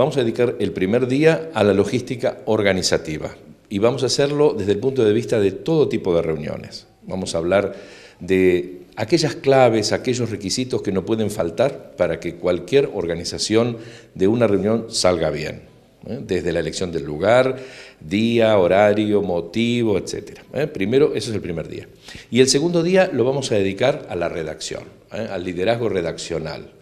Vamos a dedicar el primer día a la logística organizativa y vamos a hacerlo desde el punto de vista de todo tipo de reuniones. Vamos a hablar de aquellas claves, aquellos requisitos que no pueden faltar para que cualquier organización de una reunión salga bien, ¿eh? desde la elección del lugar, día, horario, motivo, etc. ¿eh? Primero, ese es el primer día. Y el segundo día lo vamos a dedicar a la redacción, ¿eh? al liderazgo redaccional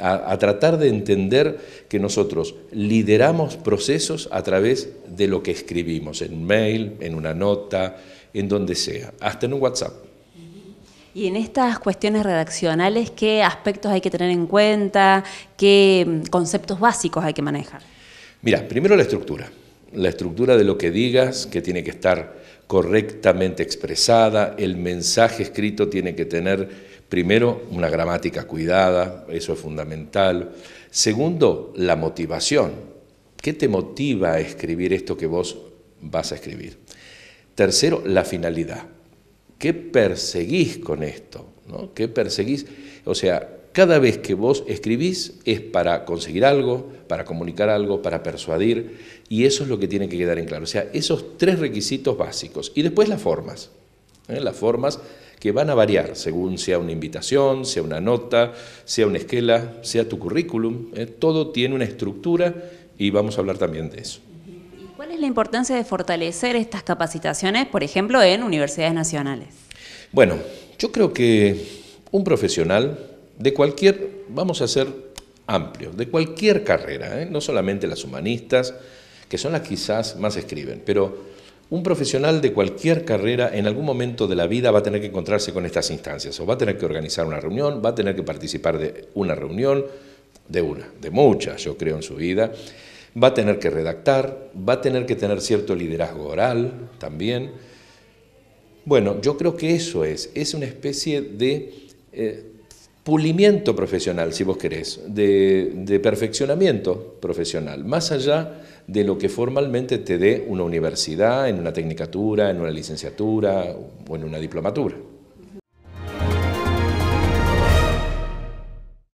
a, tratar de entender que nosotros lideramos procesos a través de lo que escribimos, en mail, en una nota, en donde sea, hasta en un WhatsApp. Y en estas cuestiones redaccionales, ¿qué aspectos hay que tener en cuenta? ¿Qué mm, conceptos básicos hay que manejar? Mira, primero la estructura. La estructura de lo que digas, que tiene que estar correctamente expresada, el mensaje escrito tiene que tener Primero, una gramática cuidada, eso es fundamental. Segundo, la motivación. ¿Qué te motiva a escribir esto que vos vas a escribir? Tercero, la finalidad. ¿Qué perseguís con esto? ¿No? ¿Qué perseguís? O sea, cada vez que vos escribís es para conseguir algo, para comunicar algo, para persuadir, y eso es lo que tiene que quedar en claro. O sea, esos tres requisitos básicos. Y después las formas. ¿eh? Las formas que van a variar según sea una invitación, sea una nota, sea una esquela, sea tu currículum. Eh, todo tiene una estructura y vamos a hablar también de eso. ¿Y cuál es la importancia de fortalecer estas capacitaciones, por ejemplo, en universidades nacionales? Bueno, yo creo que un profesional de cualquier, vamos a ser amplios, de cualquier carrera, eh, no solamente las humanistas, que son las quizás más escriben, pero un profesional de cualquier carrera en algún momento de la vida va a tener que encontrarse con estas instancias, o va a tener que organizar una reunión, va a tener que participar de una reunión, de una, de muchas, yo creo, en su vida, va a tener que redactar, va a tener que tener cierto liderazgo oral también. Bueno, yo creo que eso es, es una especie de eh, pulimiento profesional, si vos querés, de, de, perfeccionamiento profesional, más allá de lo que formalmente te dé una universidad, en una tecnicatura, en una licenciatura o en una diplomatura.